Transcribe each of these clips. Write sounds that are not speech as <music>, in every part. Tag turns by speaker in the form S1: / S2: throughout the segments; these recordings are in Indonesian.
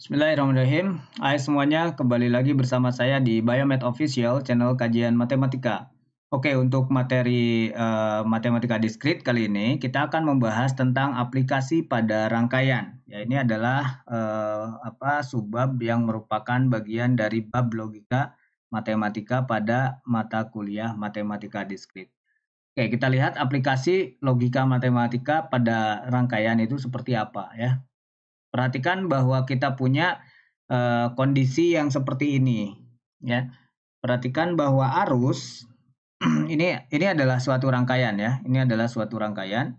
S1: Bismillahirrahmanirrahim. Hai semuanya, kembali lagi bersama saya di Biomed Official, channel kajian matematika. Oke, untuk materi uh, matematika diskrit kali ini, kita akan membahas tentang aplikasi pada rangkaian. Ya, ini adalah uh, apa subbab yang merupakan bagian dari bab logika matematika pada mata kuliah matematika diskrit. Oke, kita lihat aplikasi logika matematika pada rangkaian itu seperti apa ya. Perhatikan bahwa kita punya uh, kondisi yang seperti ini, ya. Perhatikan bahwa arus <clears throat> ini ini adalah suatu rangkaian ya. Ini adalah suatu rangkaian.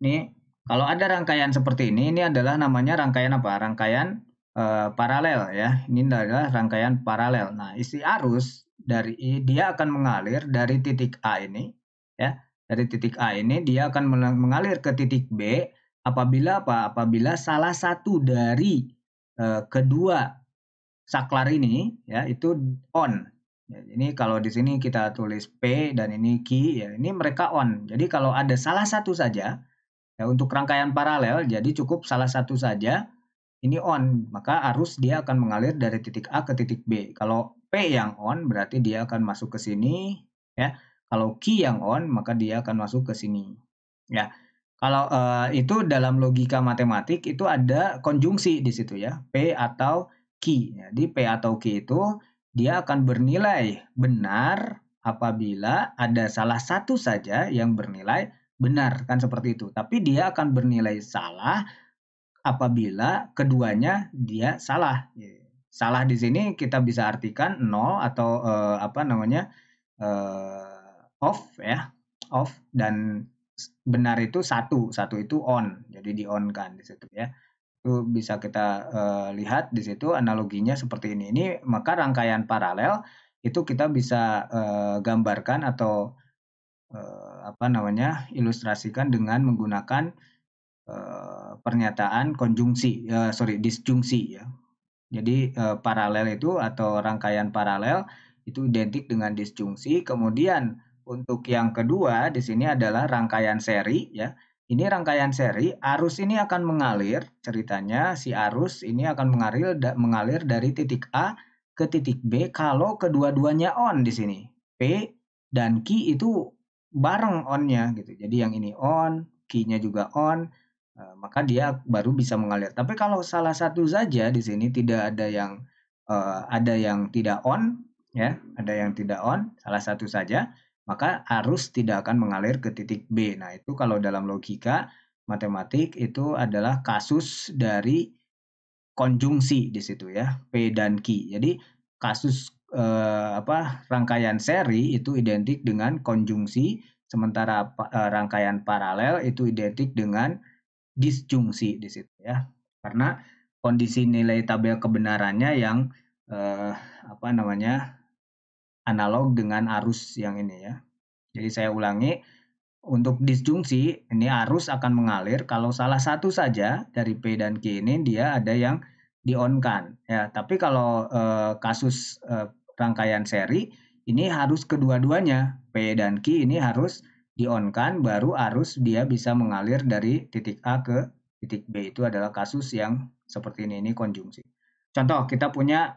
S1: Ini kalau ada rangkaian seperti ini, ini adalah namanya rangkaian apa? Rangkaian e, paralel ya. Ini adalah rangkaian paralel. Nah, isi arus dari dia akan mengalir dari titik A ini ya. Dari titik A ini dia akan mengalir ke titik B apabila apa apabila salah satu dari uh, kedua saklar ini ya itu on ya, ini kalau di sini kita tulis p dan ini q ya ini mereka on jadi kalau ada salah satu saja ya untuk rangkaian paralel jadi cukup salah satu saja ini on maka arus dia akan mengalir dari titik a ke titik b kalau p yang on berarti dia akan masuk ke sini ya kalau q yang on maka dia akan masuk ke sini ya kalau uh, itu dalam logika matematik itu ada konjungsi di situ ya, P atau Q. Jadi P atau Q itu dia akan bernilai benar apabila ada salah satu saja yang bernilai benar, kan seperti itu. Tapi dia akan bernilai salah apabila keduanya dia salah. Salah di sini kita bisa artikan nol atau uh, apa namanya? Uh, off ya, off dan benar itu satu, satu itu on, jadi di on kan di situ ya. Itu bisa kita uh, lihat di situ analoginya seperti ini. Ini maka rangkaian paralel itu kita bisa uh, gambarkan atau uh, apa namanya ilustrasikan dengan menggunakan uh, pernyataan konjungsi, uh, sorry disjungsi ya. Jadi uh, paralel itu atau rangkaian paralel itu identik dengan disjungsi, kemudian untuk yang kedua di sini adalah rangkaian seri ya. Ini rangkaian seri, arus ini akan mengalir, ceritanya si arus ini akan mengalir mengalir dari titik A ke titik B kalau kedua-duanya on di sini. P dan Q itu bareng onnya gitu. Jadi yang ini on, Q-nya juga on, e, maka dia baru bisa mengalir. Tapi kalau salah satu saja di sini tidak ada yang e, ada yang tidak on ya, ada yang tidak on, salah satu saja maka arus tidak akan mengalir ke titik B. Nah, itu kalau dalam logika matematik itu adalah kasus dari konjungsi di situ ya, P dan Q. Jadi kasus eh, apa rangkaian seri itu identik dengan konjungsi, sementara eh, rangkaian paralel itu identik dengan disjungsi di situ ya. Karena kondisi nilai tabel kebenarannya yang eh, apa namanya analog dengan arus yang ini ya. Jadi saya ulangi, untuk disjungsi ini arus akan mengalir kalau salah satu saja dari P dan Q ini dia ada yang di-on-kan ya. Tapi kalau e, kasus e, rangkaian seri ini harus kedua-duanya P dan Q ini harus di-on-kan baru arus dia bisa mengalir dari titik A ke titik B itu adalah kasus yang seperti ini ini konjungsi. Contoh kita punya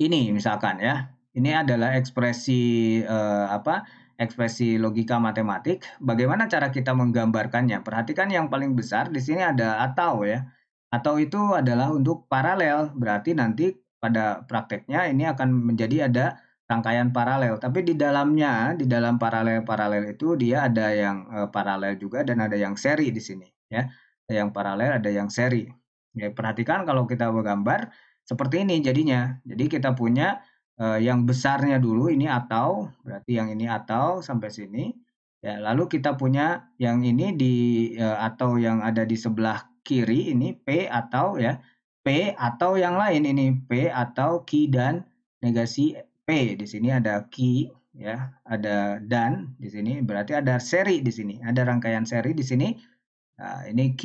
S1: ini misalkan ya ini adalah ekspresi eh, apa? Ekspresi logika matematik. Bagaimana cara kita menggambarkannya? Perhatikan yang paling besar di sini ada atau ya. Atau itu adalah untuk paralel, berarti nanti pada prakteknya ini akan menjadi ada rangkaian paralel. Tapi di dalamnya, di dalam paralel-paralel itu dia ada yang eh, paralel juga dan ada yang seri di sini ya. Ada yang paralel, ada yang seri. Ya, perhatikan kalau kita bergambar seperti ini jadinya. Jadi kita punya uh, yang besarnya dulu ini atau berarti yang ini atau sampai sini ya lalu kita punya yang ini di uh, atau yang ada di sebelah kiri ini P atau ya P atau yang lain ini P atau q dan negasi P di sini ada q ya ada dan di sini berarti ada seri di sini ada rangkaian seri di sini nah, ini q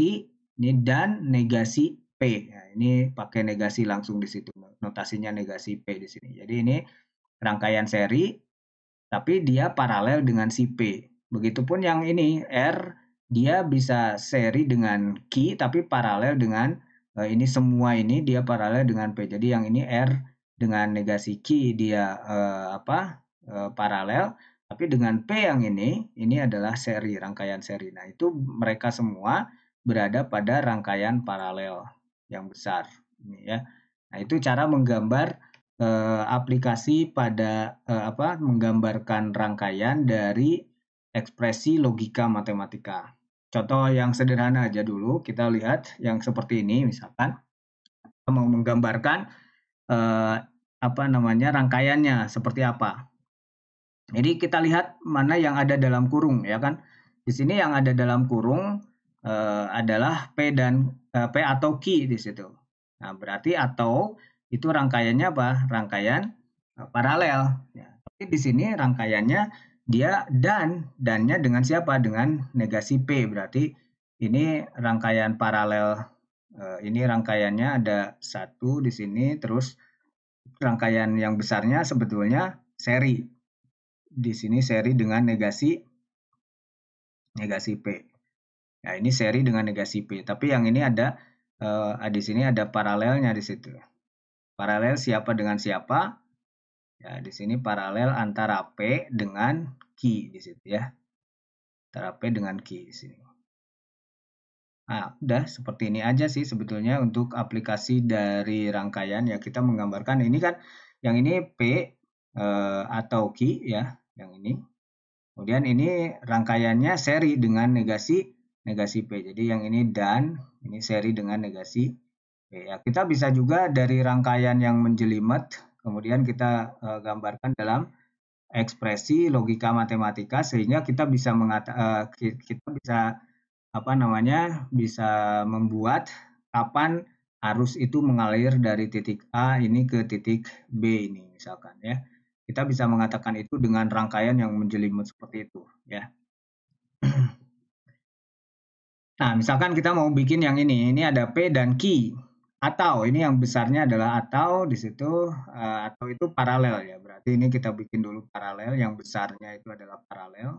S1: ini dan negasi P. Nah, ini pakai negasi langsung di situ notasinya negasi P di sini. Jadi ini rangkaian seri, tapi dia paralel dengan si P. Begitupun yang ini, R, dia bisa seri dengan Q, tapi paralel dengan uh, ini semua ini, dia paralel dengan P. Jadi yang ini R dengan negasi Q, dia uh, apa uh, paralel, tapi dengan P yang ini, ini adalah seri, rangkaian seri. Nah, itu mereka semua berada pada rangkaian paralel yang besar. Ini ya. Nah, itu cara menggambar e, aplikasi pada e, apa menggambarkan rangkaian dari ekspresi logika matematika. Contoh yang sederhana aja dulu, kita lihat yang seperti ini misalkan mau menggambarkan e, apa namanya rangkaiannya seperti apa. Jadi kita lihat mana yang ada dalam kurung ya kan. Di sini yang ada dalam kurung e, adalah P dan e, P atau Q di situ. Nah, berarti atau itu rangkaiannya apa? Rangkaian eh, paralel. Ya. Tapi di sini rangkaiannya dia dan dannya dengan siapa? Dengan negasi p. Berarti ini rangkaian paralel. Eh, ini rangkaiannya ada satu di sini, terus rangkaian yang besarnya sebetulnya seri. Di sini seri dengan negasi negasi p. nah ini seri dengan negasi p. Tapi yang ini ada eh, ah, di sini ada paralelnya di situ. Paralel siapa dengan siapa? Ya, di sini paralel antara P dengan Q di situ ya. Antara P dengan Q di sini. Nah, udah seperti ini aja sih sebetulnya untuk aplikasi dari rangkaian ya kita menggambarkan ini kan yang ini P eh, atau Q ya, yang ini. Kemudian ini rangkaiannya seri dengan negasi negasi P. Jadi yang ini dan, ini seri dengan negasi P. Ya, kita bisa juga dari rangkaian yang menjelimet, kemudian kita uh, gambarkan dalam ekspresi logika matematika sehingga kita bisa mengata, uh, eh, kita bisa apa namanya bisa membuat kapan arus itu mengalir dari titik A ini ke titik B ini misalkan ya kita bisa mengatakan itu dengan rangkaian yang menjelimet seperti itu ya Nah, misalkan kita mau bikin yang ini, ini ada P dan Q. Atau, ini yang besarnya adalah atau, di situ eh, atau itu paralel ya. Berarti ini kita bikin dulu paralel, yang besarnya itu adalah paralel.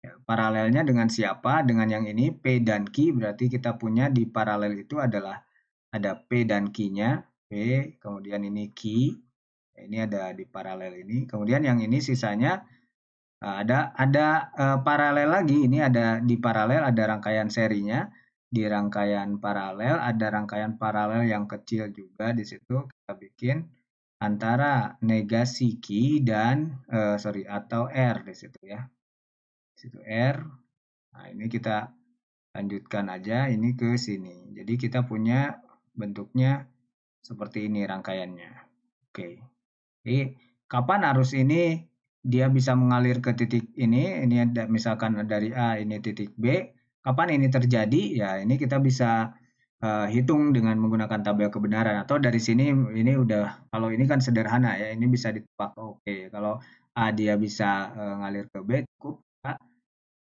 S1: Ya, paralelnya dengan siapa? Dengan yang ini, P dan Q, berarti kita punya di paralel itu adalah ada P dan Q-nya. P, kemudian ini Q, ini ada di paralel ini. Kemudian yang ini sisanya Eh, ada ada uh, paralel lagi ini ada di paralel ada rangkaian serinya di rangkaian paralel ada rangkaian paralel yang kecil juga di situ kita bikin antara negasi Q dan uh, sorry atau R di situ ya di situ R nah ini kita lanjutkan aja ini ke sini jadi kita punya bentuknya seperti ini rangkaiannya oke jadi kapan arus ini dia bisa mengalir ke titik ini, ini ada misalkan dari A ini titik B. Kapan ini terjadi? Ya, ini kita bisa uh, hitung dengan menggunakan tabel kebenaran atau dari sini ini udah kalau ini kan sederhana ya, ini bisa ditebak. Oke, okay. kalau A dia bisa uh, ngalir ke B cukup A,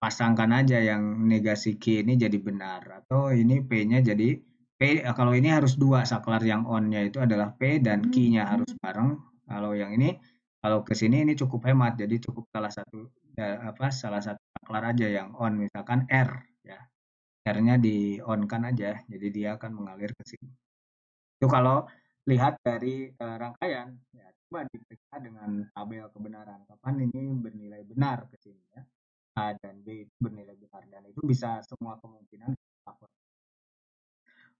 S1: pasangkan aja yang negasi Q ini jadi benar atau ini P-nya jadi P eh, kalau ini harus dua saklar yang on-nya itu adalah P dan Q-nya hmm, hmm. harus bareng. Kalau yang ini kalau ke sini ini cukup hemat, jadi cukup salah satu ya, apa salah satu saklar aja yang on, misalkan R ya. R-nya di on kan aja, jadi dia akan mengalir ke sini. Itu kalau lihat dari uh, rangkaian, ya, coba diperiksa dengan tabel kebenaran. Kapan ini bernilai benar ke sini ya. A dan B itu bernilai benar dan itu bisa semua kemungkinan Oke,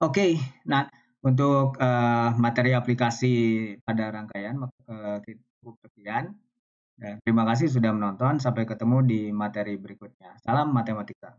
S1: okay, nah untuk uh, materi aplikasi pada rangkaian uh, cukup sekian. Dan terima kasih sudah menonton. Sampai ketemu di materi berikutnya. Salam matematika.